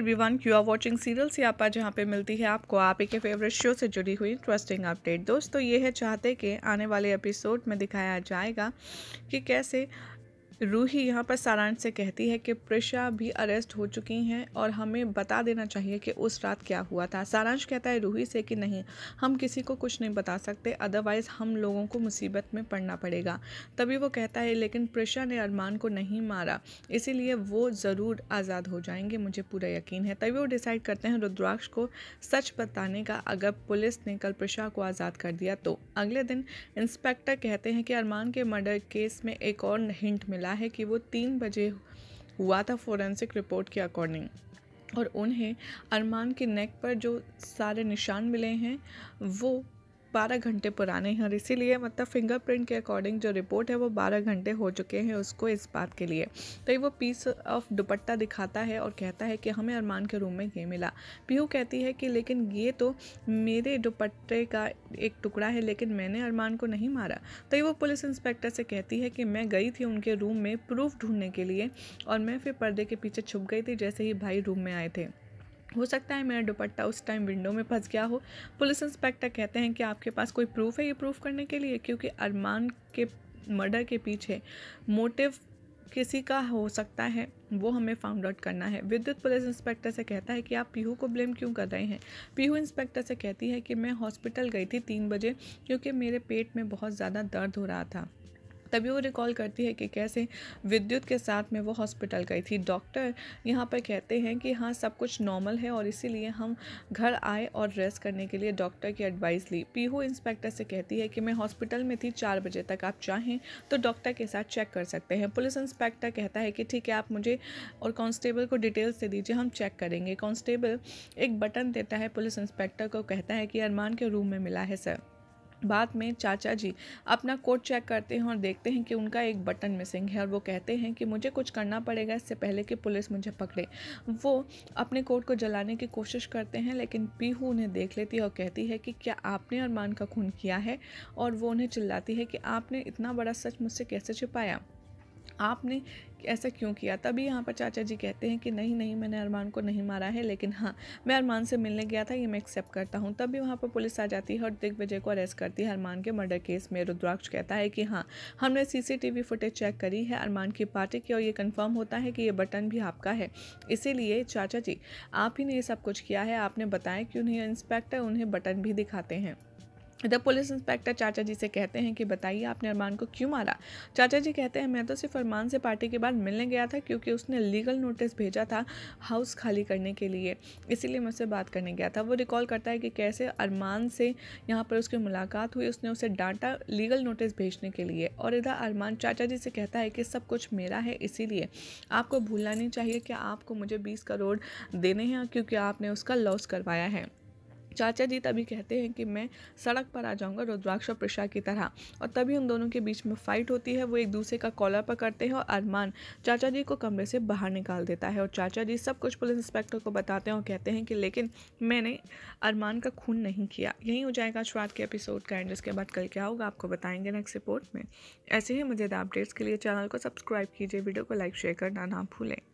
everyone you are watching serial आप जहाँ पे मिलती है आपको आप एक फेवरेट शो से जुड़ी हुई इंटरेस्टिंग अपडेट दोस्तों ये है चाहते कि आने वाले एपिसोड में दिखाया जाएगा कि कैसे रूही यहाँ पर सारांश से कहती है कि प्रिशा भी अरेस्ट हो चुकी हैं और हमें बता देना चाहिए कि उस रात क्या हुआ था सारांश कहता है रूही से कि नहीं हम किसी को कुछ नहीं बता सकते अदरवाइज़ हम लोगों को मुसीबत में पड़ना पड़ेगा तभी वो कहता है लेकिन प्रिशा ने अरमान को नहीं मारा इसीलिए वो ज़रूर आज़ाद हो जाएंगे मुझे पूरा यकीन है तभी वो डिसाइड करते हैं रुद्राक्ष को सच बताने का अगर पुलिस ने कल प्रिशा को आज़ाद कर दिया तो अगले दिन इंस्पेक्टर कहते हैं कि अरमान के मर्डर केस में एक और हिंट मिला मिला है कि वो तीन बजे हुआ था फोरेंसिक रिपोर्ट के अकॉर्डिंग और उन्हें अरमान के नेक पर जो सारे निशान मिले हैं वो बारह घंटे पुराने हैं और इसीलिए मतलब फिंगरप्रिंट के अकॉर्डिंग जो रिपोर्ट है वो बारह घंटे हो चुके हैं उसको इस बात के लिए तो वो पीस ऑफ दुपट्टा दिखाता है और कहता है कि हमें अरमान के रूम में ये मिला पीहू कहती है कि लेकिन ये तो मेरे दुपट्टे का एक टुकड़ा है लेकिन मैंने अरमान को नहीं मारा तो वो पुलिस इंस्पेक्टर से कहती है कि मैं गई थी उनके रूम में प्रूफ ढूंढने के लिए और मैं फिर पर्दे के पीछे छुप गई थी जैसे ही भाई रूम में आए थे हो सकता है मेरा दुपट्टा उस टाइम विंडो में फंस गया हो पुलिस इंस्पेक्टर कहते हैं कि आपके पास कोई प्रूफ है ये प्रूफ करने के लिए क्योंकि अरमान के मर्डर के पीछे मोटिव किसी का हो सकता है वो हमें फाउंड आउट करना है विद्युत पुलिस इंस्पेक्टर से कहता है कि आप पीहू को ब्लेम क्यों कर रहे हैं पीहू इंस्पेक्टर से कहती है कि मैं हॉस्पिटल गई थी तीन बजे क्योंकि मेरे पेट में बहुत ज़्यादा दर्द हो रहा था तभी वो रिकॉल करती है कि कैसे विद्युत के साथ में वो हॉस्पिटल गई थी डॉक्टर यहाँ पर कहते हैं कि हाँ सब कुछ नॉर्मल है और इसीलिए हम घर आए और रेस्ट करने के लिए डॉक्टर की एडवाइस ली पीहू इंस्पेक्टर से कहती है कि मैं हॉस्पिटल में थी चार बजे तक आप चाहें तो डॉक्टर के साथ चेक कर सकते हैं पुलिस इंस्पेक्टर कहता है कि ठीक है आप मुझे और कांस्टेबल को डिटेल्स दे दीजिए हम चेक करेंगे कांस्टेबल एक बटन देता है पुलिस इंस्पेक्टर को कहता है कि अरमान के रूम में मिला है सर बाद में चाचा जी अपना कोट चेक करते हैं और देखते हैं कि उनका एक बटन मिसिंग है और वो कहते हैं कि मुझे कुछ करना पड़ेगा इससे पहले कि पुलिस मुझे पकड़े वो अपने कोट को जलाने की कोशिश करते हैं लेकिन पीहू उन्हें देख लेती है और कहती है कि क्या आपने अरमान का खून किया है और वो उन्हें चिल्लाती है कि आपने इतना बड़ा सच मुझसे कैसे छिपाया आपने ऐसा क्यों किया तभी यहाँ पर चाचा जी कहते हैं कि नहीं नहीं मैंने अरमान को नहीं मारा है लेकिन हाँ मैं अरमान से मिलने गया था ये मैं एक्सेप्ट करता हूँ तभी वहाँ पर पुलिस आ जाती है और दिग्विजय को अरेस्ट करती है अरमान के मर्डर केस में रुद्राक्ष कहता है कि हाँ हमने सीसीटीवी फुटेज चेक करी है अरमान की पार्टी की और ये कन्फर्म होता है कि ये बटन भी आपका है इसीलिए चाचा जी आप ही ने ये सब कुछ किया है आपने बताया कि उन्हें इंस्पेक्टर उन्हें बटन भी दिखाते हैं इधर पुलिस इंस्पेक्टर चाचा जी से कहते हैं कि बताइए आपने अरमान को क्यों मारा चाचा जी कहते हैं मैं तो सिर्फ अरमान से पार्टी के बाद मिलने गया था क्योंकि उसने लीगल नोटिस भेजा था हाउस खाली करने के लिए इसीलिए मैं उससे बात करने गया था वो रिकॉल करता है कि कैसे अरमान से यहाँ पर उसकी मुलाकात हुई उसने उसे डांटा लीगल नोटिस भेजने के लिए और इधर अरमान चाचा जी से कहता है कि सब कुछ मेरा है इसीलिए आपको भूलना नहीं चाहिए कि आपको मुझे बीस करोड़ देने हैं क्योंकि आपने उसका लॉस करवाया है चाचा जी तभी कहते हैं कि मैं सड़क पर आ जाऊंगा रुद्राक्ष और प्रशा की तरह और तभी उन दोनों के बीच में फाइट होती है वो एक दूसरे का कॉलर पकड़ते हैं और अरमान चाचा जी को कमरे से बाहर निकाल देता है और चाचा जी सब कुछ पुलिस इंस्पेक्टर को बताते हैं और कहते हैं कि लेकिन मैंने अरमान का खून नहीं किया यही हो जाएगा शुरुआत के एपिसोड का एंड इसके बाद कल क्या होगा आपको बताएंगे नेक्स्ट रिपोर्ट में ऐसे ही मज़ेदार अपडेट्स के लिए चैनल को सब्सक्राइब कीजिए वीडियो को लाइक शेयर करना ना भूलें